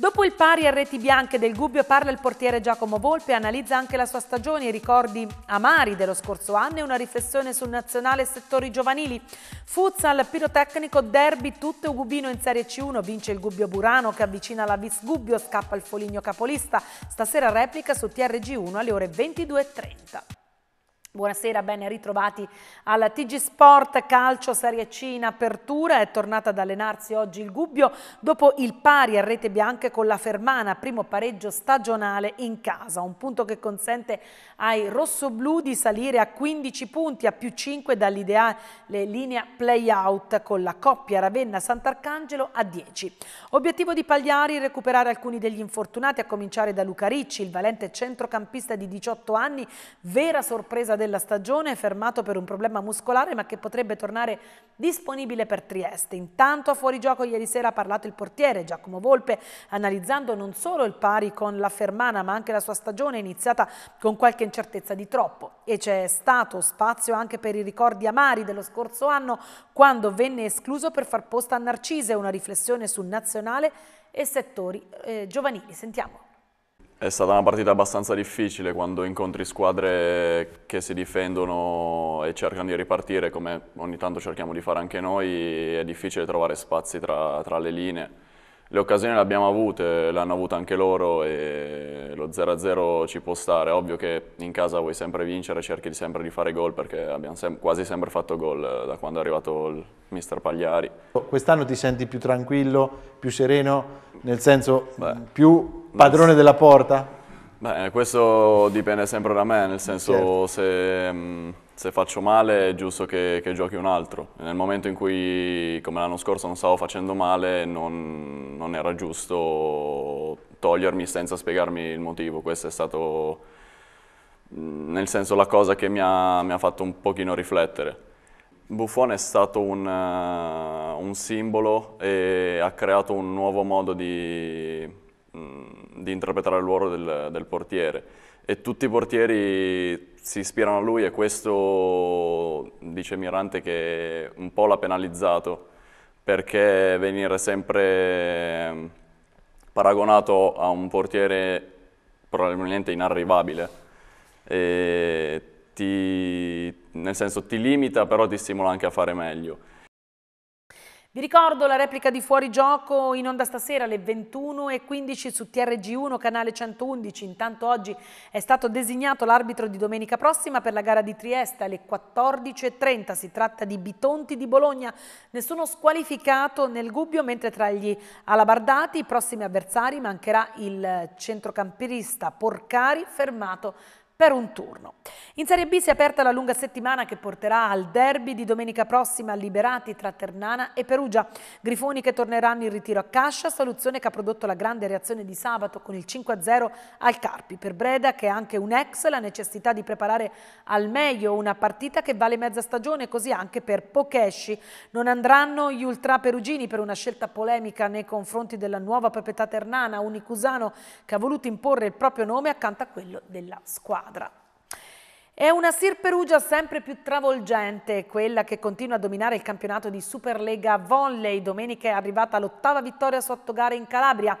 Dopo il pari a reti bianche del Gubbio parla il portiere Giacomo Volpe analizza anche la sua stagione, i ricordi amari dello scorso anno e una riflessione sul nazionale settori giovanili. Futsal, pirotecnico, derby, tutto Gubino in Serie C1, vince il Gubbio Burano che avvicina la Vis Gubbio, scappa il Foligno capolista. Stasera replica su TRG1 alle ore 22.30. Buonasera, ben ritrovati alla TG Sport Calcio Serie C in apertura. È tornata ad allenarsi oggi il Gubbio dopo il pari a rete bianche con la Fermana, primo pareggio stagionale in casa. Un punto che consente ai rossoblù di salire a 15 punti, a più 5 dall'ideale linea play-out con la coppia Ravenna-Sant'Arcangelo a 10. Obiettivo di Pagliari recuperare alcuni degli infortunati, a cominciare da Luca Ricci, il valente centrocampista di 18 anni, vera sorpresa della stagione, fermato per un problema muscolare ma che potrebbe tornare disponibile per Trieste. Intanto a fuori gioco ieri sera ha parlato il portiere Giacomo Volpe analizzando non solo il pari con la Fermana ma anche la sua stagione iniziata con qualche incertezza di troppo e c'è stato spazio anche per i ricordi amari dello scorso anno quando venne escluso per far posto a Narcise una riflessione sul nazionale e settori eh, giovanili. Sentiamo. È stata una partita abbastanza difficile quando incontri squadre che si difendono e cercano di ripartire, come ogni tanto cerchiamo di fare anche noi, è difficile trovare spazi tra, tra le linee. Le occasioni le abbiamo avute, le hanno avute anche loro e lo 0-0 ci può stare. È ovvio che in casa vuoi sempre vincere, cerchi sempre di fare gol perché abbiamo sem quasi sempre fatto gol da quando è arrivato il mister Pagliari. Quest'anno ti senti più tranquillo, più sereno, nel senso Beh. più padrone della porta? Beh, questo dipende sempre da me, nel senso certo. se, mm, se, faccio male è giusto che, che, giochi un altro. Nel momento in cui, come l'anno scorso, non stavo facendo male, non, non era giusto togliermi senza spiegarmi il motivo. Questo è stato, mm, nel senso, la cosa che mi ha, mi ha fatto un pochino riflettere. Buffon è stato un, eh, un simbolo e ha creato un nuovo modo di Mm, di interpretare il ruolo del, del, portiere e tutti i portieri si ispirano a lui e questo dice Mirante che un po' l'ha penalizzato perché venire sempre mm, paragonato a un portiere probabilmente inarrivabile ti, nel senso ti limita però ti stimola anche a fare meglio vi ricordo la replica di Fuorigioco in onda stasera alle 21.15 su TRG1 canale 111. Intanto oggi è stato designato l'arbitro di domenica prossima per la gara di Trieste alle 14.30. Si tratta di Bitonti di Bologna. Nessuno squalificato nel Gubbio, mentre tra gli alabardati i prossimi avversari mancherà il centrocampista Porcari fermato per un turno. In Serie B si è aperta la lunga settimana che porterà al derby di domenica prossima Liberati tra Ternana e Perugia. Grifoni che torneranno in ritiro a Cascia, soluzione che ha prodotto la grande reazione di sabato con il 5-0 al Carpi. Per Breda che è anche un ex la necessità di preparare al meglio una partita che vale mezza stagione così anche per Pokesci. Non andranno gli ultra perugini per una scelta polemica nei confronti della nuova proprietà ternana, Unicusano che ha voluto imporre il proprio nome accanto a quello della squadra squadra. È una Sir Perugia sempre più travolgente, quella che continua a dominare il campionato di Superlega Volley. Domenica è arrivata l'ottava vittoria su otto gare in Calabria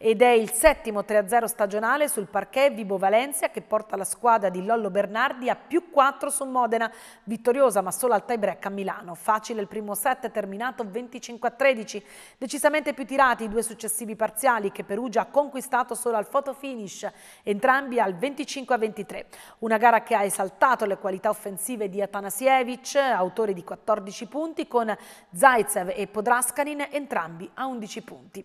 ed è il settimo 3-0 stagionale sul parquet Vibo Valencia che porta la squadra di Lollo Bernardi a più 4 su Modena, vittoriosa ma solo al tie-break a Milano. Facile il primo set terminato 25-13, decisamente più tirati i due successivi parziali che Perugia ha conquistato solo al photo finish, entrambi al 25-23. Una gara che ha esaltato le qualità offensive di Atanasievich, autore di 14 punti, con Zaitsev e Podraskanin entrambi a 11 punti.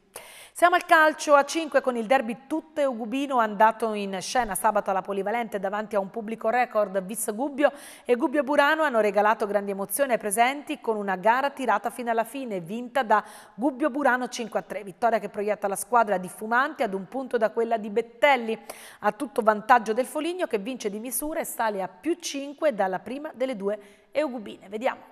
Siamo al calcio a 5 con il derby tutte Ugubino andato in scena sabato alla Polivalente davanti a un pubblico record. Viz Gubbio e Gubbio Burano hanno regalato grandi emozioni ai presenti con una gara tirata fino alla fine, vinta da Gubbio Burano 5 a 3. Vittoria che proietta la squadra di Fumanti ad un punto da quella di Bettelli. A tutto vantaggio del Foligno che vince di misura e sale a più 5 dalla prima delle due Eugubine. Vediamo.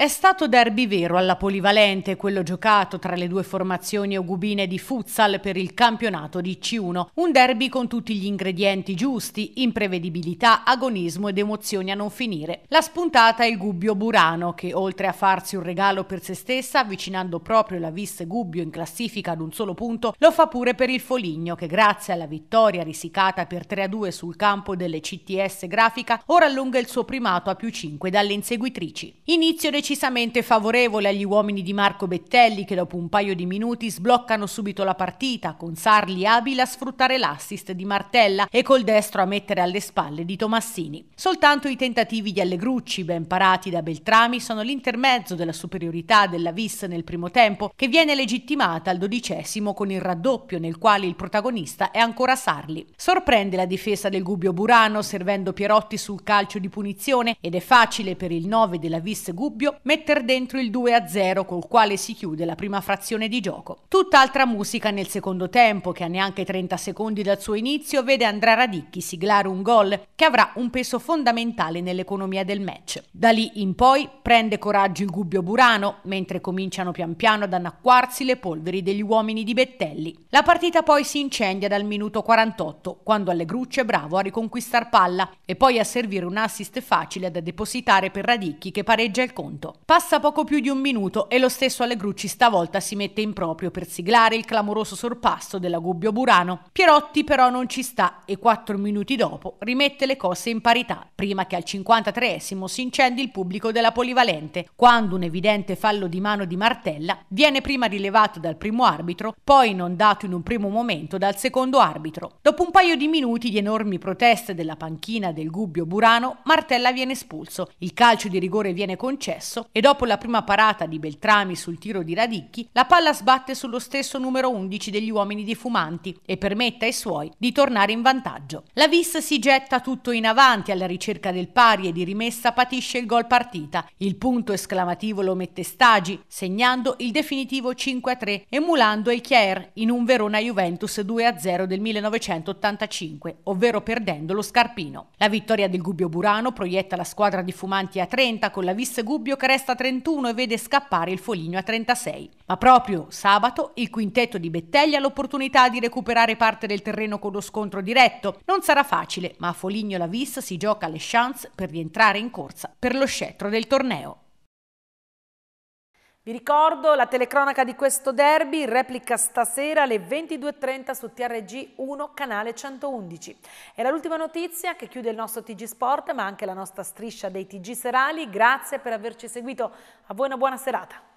È stato derby vero alla polivalente, quello giocato tra le due formazioni ogubine di futsal per il campionato di C1. Un derby con tutti gli ingredienti giusti, imprevedibilità, agonismo ed emozioni a non finire. La spuntata è il Gubbio Burano, che oltre a farsi un regalo per se stessa, avvicinando proprio la Visse Gubbio in classifica ad un solo punto, lo fa pure per il Foligno, che grazie alla vittoria risicata per 3-2 sul campo delle CTS Grafica, ora allunga il suo primato a più 5 dalle inseguitrici. Inizio decisivo decisamente favorevole agli uomini di Marco Bettelli che dopo un paio di minuti sbloccano subito la partita con Sarli abile a sfruttare l'assist di Martella e col destro a mettere alle spalle di Tomassini. Soltanto i tentativi di Allegrucci, ben parati da Beltrami, sono l'intermezzo della superiorità della Viss nel primo tempo che viene legittimata al dodicesimo con il raddoppio nel quale il protagonista è ancora Sarli. Sorprende la difesa del Gubbio Burano servendo Pierotti sul calcio di punizione ed è facile per il 9 della Viss Gubbio mettere dentro il 2-0 col quale si chiude la prima frazione di gioco. Tutt'altra musica nel secondo tempo che a neanche 30 secondi dal suo inizio vede Andrea Radicchi siglare un gol che avrà un peso fondamentale nell'economia del match. Da lì in poi prende coraggio il Gubbio Burano mentre cominciano pian piano ad annacquarsi le polveri degli uomini di Bettelli. La partita poi si incendia dal minuto 48 quando Allegruccio è bravo a riconquistare palla e poi a servire un assist facile da depositare per Radicchi che pareggia il conto. Passa poco più di un minuto e lo stesso Allegrucci stavolta si mette in proprio per siglare il clamoroso sorpasso della Gubbio Burano. Pierotti però non ci sta e quattro minuti dopo rimette le cose in parità, prima che al 53esimo si incendi il pubblico della polivalente, quando un evidente fallo di mano di Martella viene prima rilevato dal primo arbitro, poi inondato in un primo momento dal secondo arbitro. Dopo un paio di minuti di enormi proteste della panchina del Gubbio Burano, Martella viene espulso, il calcio di rigore viene concesso percorso e dopo la prima parata di Beltrami sul tiro di Radicchi, la palla sbatte sullo stesso numero 11 degli uomini di fumanti e permette ai suoi di tornare in vantaggio. La Vis si getta tutto in avanti alla ricerca del pari e di rimessa patisce il gol partita. Il punto esclamativo lo mette Stagi, segnando il definitivo 5-3 emulando il Chier in un Verona Juventus 2-0 del 1985, ovvero perdendo lo scarpino. La vittoria del Gubbio Burano proietta la squadra di fumanti a 30 con la Vis Gubbio che resta a 31 e vede scappare il Foligno a 36. Ma proprio sabato il quintetto di Betteglia ha l'opportunità di recuperare parte del terreno con lo scontro diretto. Non sarà facile, ma a Foligno la Vis si gioca le chance per rientrare in corsa per lo scettro del torneo. Vi ricordo la telecronaca di questo derby, replica stasera alle 22.30 su TRG 1, canale 111. Era l'ultima notizia che chiude il nostro TG Sport, ma anche la nostra striscia dei TG serali. Grazie per averci seguito. A voi una buona serata.